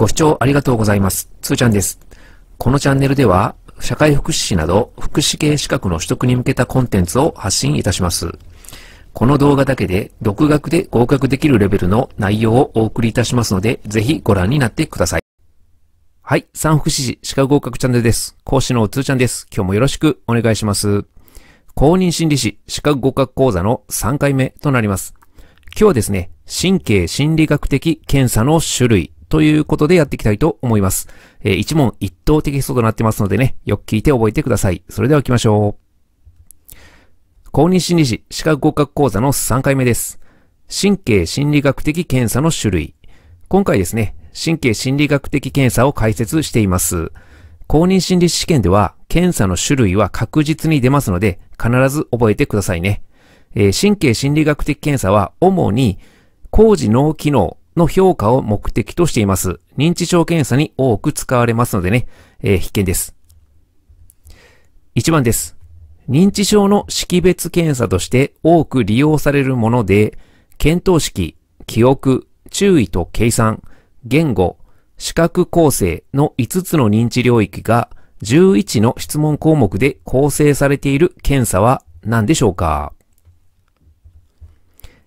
ご視聴ありがとうございます。つーちゃんです。このチャンネルでは、社会福祉士など福祉系資格の取得に向けたコンテンツを発信いたします。この動画だけで、独学で合格できるレベルの内容をお送りいたしますので、ぜひご覧になってください。はい、産福祉士資格合格チャンネルです。講師のつーちゃんです。今日もよろしくお願いします。公認心理士資格合格講座の3回目となります。今日はですね、神経心理学的検査の種類ということでやっていきたいと思います。えー、一問一答テキストとなってますのでね、よく聞いて覚えてください。それでは行きましょう。公認心理士資格合格講座の3回目です。神経心理学的検査の種類。今回ですね、神経心理学的検査を解説しています。公認心理試験では検査の種類は確実に出ますので、必ず覚えてくださいね。えー、神経心理学的検査は主に工事脳機能の評価を目的としています。認知症検査に多く使われますのでね、えー、必見です。1番です。認知症の識別検査として多く利用されるもので、検討式、記憶、注意と計算、言語、視覚構成の5つの認知領域が11の質問項目で構成されている検査は何でしょうか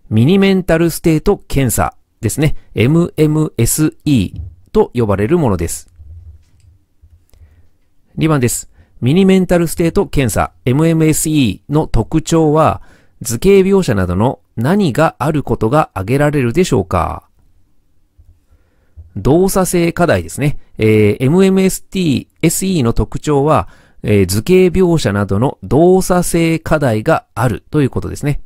ミニメンタルステート検査ですね、MMSE と呼ばれるものです。2番です。ミニメンタルステート検査 MMSE の特徴は図形描写などの何があることが挙げられるでしょうか動作性課題ですね。えー、MMST、SE の特徴は、えー、図形描写などの動作性課題があるということですね。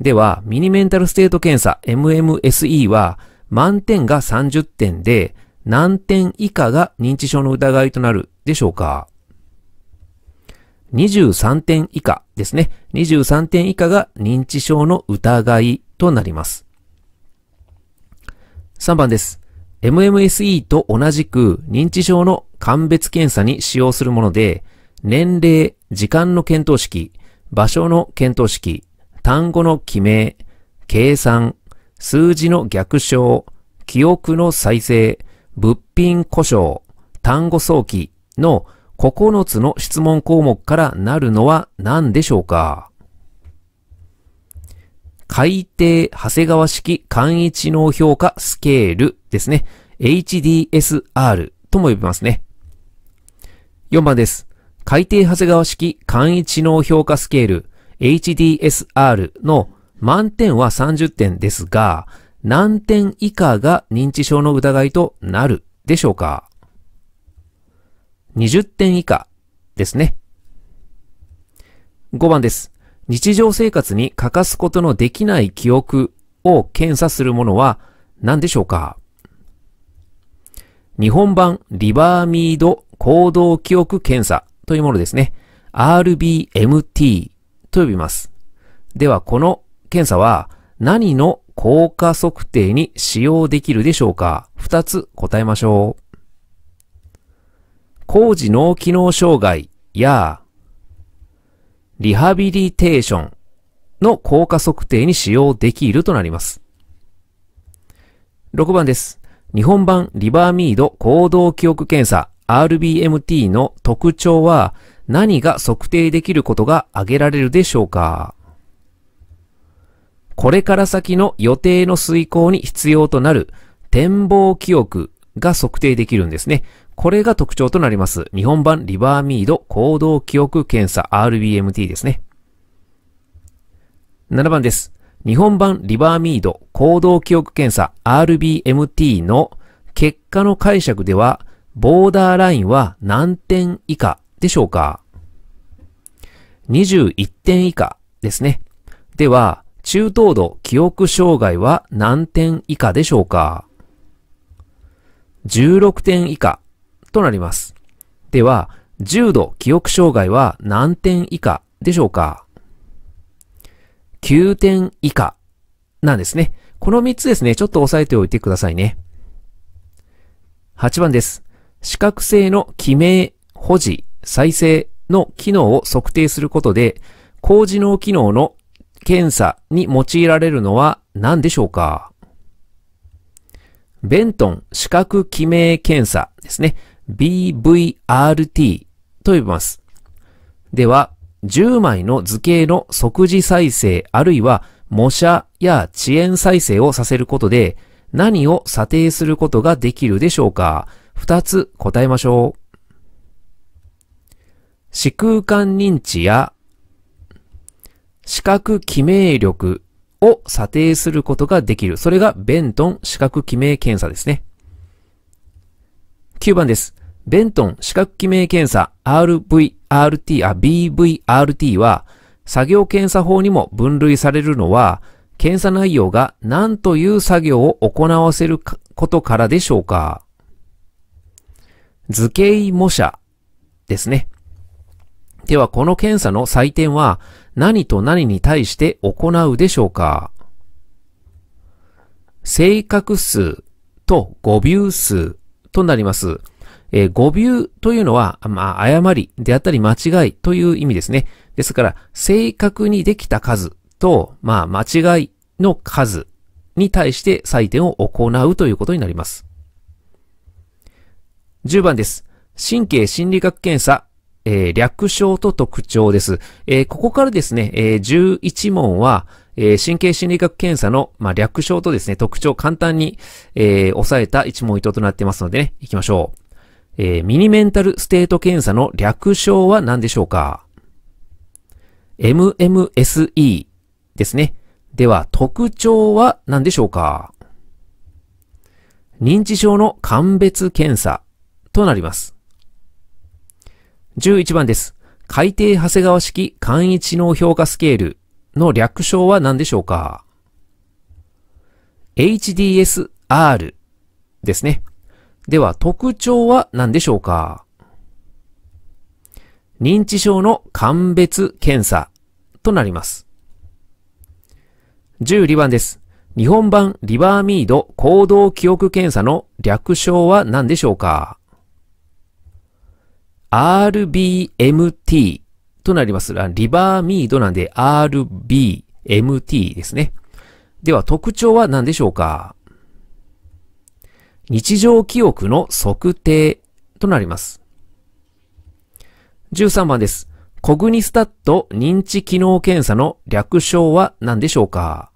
では、ミニメンタルステート検査 MMSE は、満点が30点で、何点以下が認知症の疑いとなるでしょうか ?23 点以下ですね。23点以下が認知症の疑いとなります。3番です。MMSE と同じく認知症の鑑別検査に使用するもので、年齢、時間の検討式、場所の検討式、単語の記名、計算、数字の逆称、記憶の再生、物品故障、単語早期の9つの質問項目からなるのは何でしょうか海底長谷川式簡易知能評価スケールですね。HDSR とも呼びますね。4番です。海底長谷川式簡易知能評価スケール。HDSR の満点は30点ですが、何点以下が認知症の疑いとなるでしょうか ?20 点以下ですね。5番です。日常生活に欠かすことのできない記憶を検査するものは何でしょうか日本版リバーミード行動記憶検査というものですね。RBMT と呼びます。では、この検査は何の効果測定に使用できるでしょうか二つ答えましょう。工事脳機能障害やリハビリテーションの効果測定に使用できるとなります。6番です。日本版リバーミード行動記憶検査 RBMT の特徴は何が測定できることが挙げられるでしょうかこれから先の予定の遂行に必要となる展望記憶が測定できるんですね。これが特徴となります。日本版リバーミード行動記憶検査 RBMT ですね。7番です。日本版リバーミード行動記憶検査 RBMT の結果の解釈では、ボーダーラインは何点以下でしょうか21点以下ですね。では、中等度記憶障害は何点以下でしょうか ?16 点以下となります。では、重度記憶障害は何点以下でしょうか ?9 点以下なんですね。この3つですね、ちょっと押さえておいてくださいね。8番です。視覚性の記名、保持、再生の機能を測定することで、高次能機能の検査に用いられるのは何でしょうかベントン視覚記名検査ですね。BVRT と呼びます。では、10枚の図形の即時再生あるいは模写や遅延再生をさせることで何を査定することができるでしょうか ?2 つ答えましょう。視空間認知や視覚記名力を査定することができる。それがベントン視覚記名検査ですね。9番です。ベントン視覚記名検査 RVRT、あ、BVRT は作業検査法にも分類されるのは検査内容が何という作業を行わせることからでしょうか図形模写ですね。ではこの検査の採点は何と何に対して行うでしょうか正確数と誤謬数となります。えー、誤謬というのは、まあ、誤りであったり間違いという意味ですね。ですから、正確にできた数と、まあ、間違いの数に対して採点を行うということになります。10番です。神経心理学検査えー、略称と特徴です。えー、ここからですね、えー、11問は、えー、神経心理学検査の、まあ、略称とですね、特徴を簡単に、えー、さえた一問一答となってますのでね、行きましょう。えー、ミニメンタルステート検査の略称は何でしょうか ?MMSE ですね。では、特徴は何でしょうか認知症の鑑別検査となります。11番です。海底長谷川式簡易知能評価スケールの略称は何でしょうか ?HDSR ですね。では特徴は何でしょうか認知症の鑑別検査となります。12番です。日本版リバーミード行動記憶検査の略称は何でしょうか RBMT となります。リバーミードなんで RBMT ですね。では特徴は何でしょうか日常記憶の測定となります。13番です。コグニスタット認知機能検査の略称は何でしょうか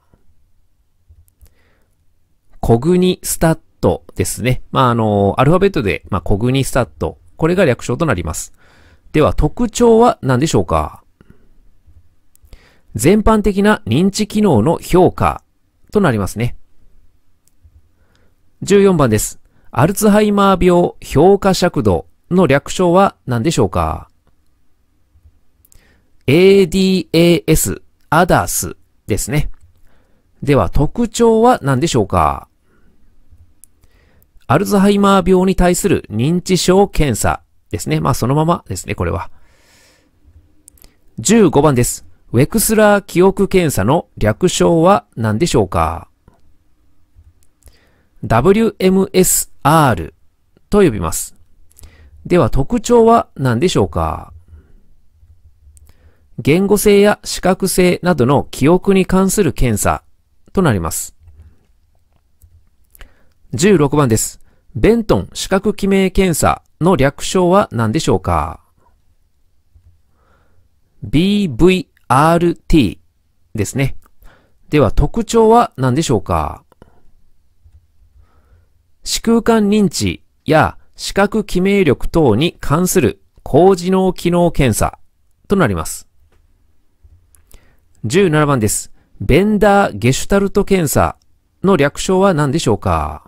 コグニスタットですね。まあ、あの、アルファベットで、まあ、コグニスタットこれが略称となります。では、特徴は何でしょうか全般的な認知機能の評価となりますね。14番です。アルツハイマー病評価尺度の略称は何でしょうか ?ADAS、アダスですね。では特徴は何でしょうかアルツハイマー病に対する認知症検査ですね。まあそのままですね、これは。15番です。ウェクスラー記憶検査の略称は何でしょうか ?WMSR と呼びます。では特徴は何でしょうか言語性や視覚性などの記憶に関する検査となります。16番です。ベントン視覚記名検査の略称は何でしょうか ?BVRT ですね。では特徴は何でしょうか視空間認知や視覚記名力等に関する高次能機能検査となります。17番です。ベンダーゲシュタルト検査の略称は何でしょうか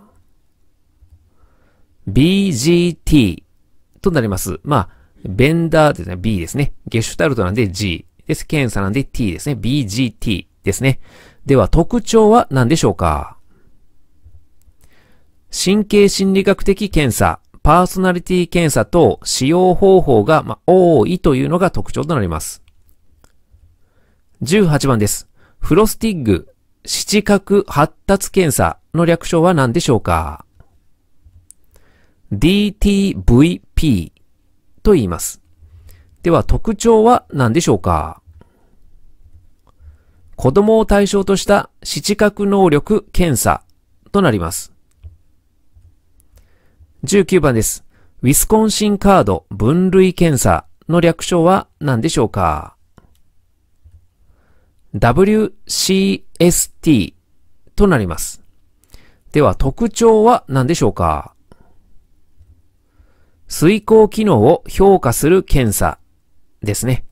BGT となります。まあ、ベンダーですね、B ですね。ゲシュタルトなんで G です。検査なんで T ですね。BGT ですね。では、特徴は何でしょうか神経心理学的検査、パーソナリティ検査と使用方法が、まあ、多いというのが特徴となります。18番です。フロスティッグ、七角発達検査の略称は何でしょうか DTVP と言います。では特徴は何でしょうか子供を対象とした視角覚能力検査となります。19番です。ウィスコンシンカード分類検査の略称は何でしょうか ?WCST となります。では特徴は何でしょうか遂行機能を評価する検査ですね。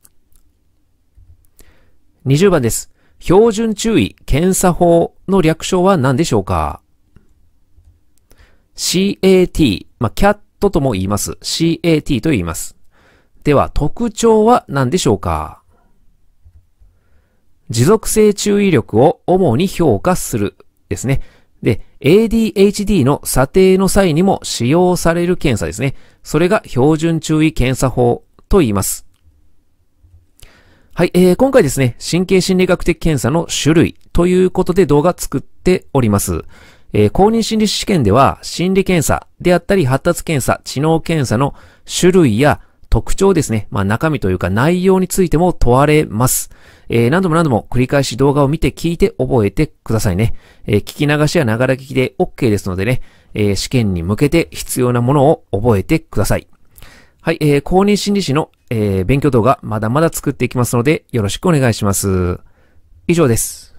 20番です。標準注意検査法の略称は何でしょうか ?CAT、まあ、CAT とも言います。CAT と言います。では、特徴は何でしょうか持続性注意力を主に評価するですね。で、ADHD の査定の際にも使用される検査ですね。それが標準注意検査法と言います。はい、えー、今回ですね、神経心理学的検査の種類ということで動画作っております。えー、公認心理試験では、心理検査であったり、発達検査、知能検査の種類や特徴ですね、まあ中身というか内容についても問われます。えー、何度も何度も繰り返し動画を見て聞いて覚えてくださいね。えー、聞き流しやながら聞きで OK ですのでね、えー、試験に向けて必要なものを覚えてください。はい、えー、公認心理師の、えー、勉強動画まだまだ作っていきますのでよろしくお願いします。以上です。